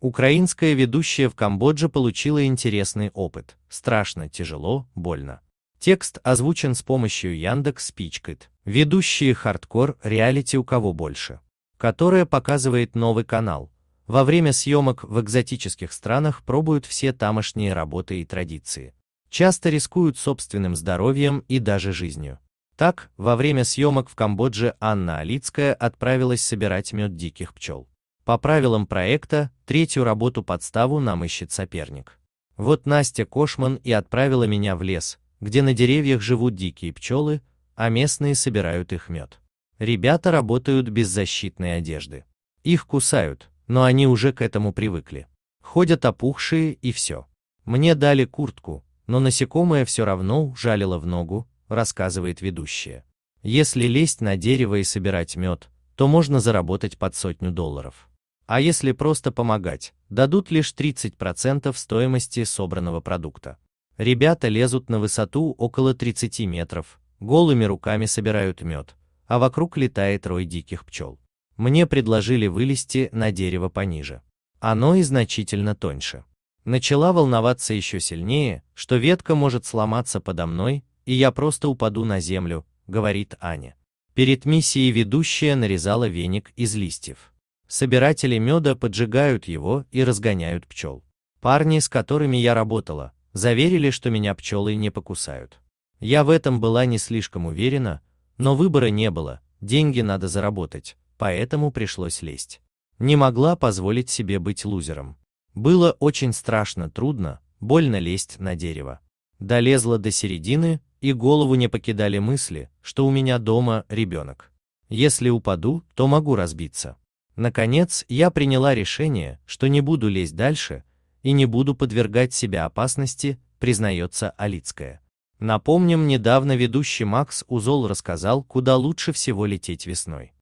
Украинская ведущая в Камбодже получила интересный опыт. Страшно, тяжело, больно. Текст озвучен с помощью Яндекс Спичкит. Ведущие хардкор реалити у кого больше. Которая показывает новый канал. Во время съемок в экзотических странах пробуют все тамошние работы и традиции. Часто рискуют собственным здоровьем и даже жизнью. Так, во время съемок в Камбодже Анна Алицкая отправилась собирать мед диких пчел. По правилам проекта, третью работу-подставу нам ищет соперник. Вот Настя Кошман и отправила меня в лес, где на деревьях живут дикие пчелы, а местные собирают их мед. Ребята работают без защитной одежды. Их кусают, но они уже к этому привыкли. Ходят опухшие и все. Мне дали куртку, но насекомое все равно жалило в ногу, рассказывает ведущая. Если лезть на дерево и собирать мед, то можно заработать под сотню долларов а если просто помогать, дадут лишь 30% стоимости собранного продукта. Ребята лезут на высоту около 30 метров, голыми руками собирают мед, а вокруг летает рой диких пчел. Мне предложили вылезти на дерево пониже. Оно и значительно тоньше. Начала волноваться еще сильнее, что ветка может сломаться подо мной, и я просто упаду на землю, говорит Аня. Перед миссией ведущая нарезала веник из листьев. Собиратели меда поджигают его и разгоняют пчел. Парни, с которыми я работала, заверили, что меня пчелы не покусают. Я в этом была не слишком уверена, но выбора не было, деньги надо заработать, поэтому пришлось лезть. Не могла позволить себе быть лузером. Было очень страшно трудно, больно лезть на дерево. Долезла до середины, и голову не покидали мысли, что у меня дома ребенок. Если упаду, то могу разбиться. Наконец, я приняла решение, что не буду лезть дальше и не буду подвергать себя опасности, признается Алицкая. Напомним, недавно ведущий Макс Узол рассказал, куда лучше всего лететь весной.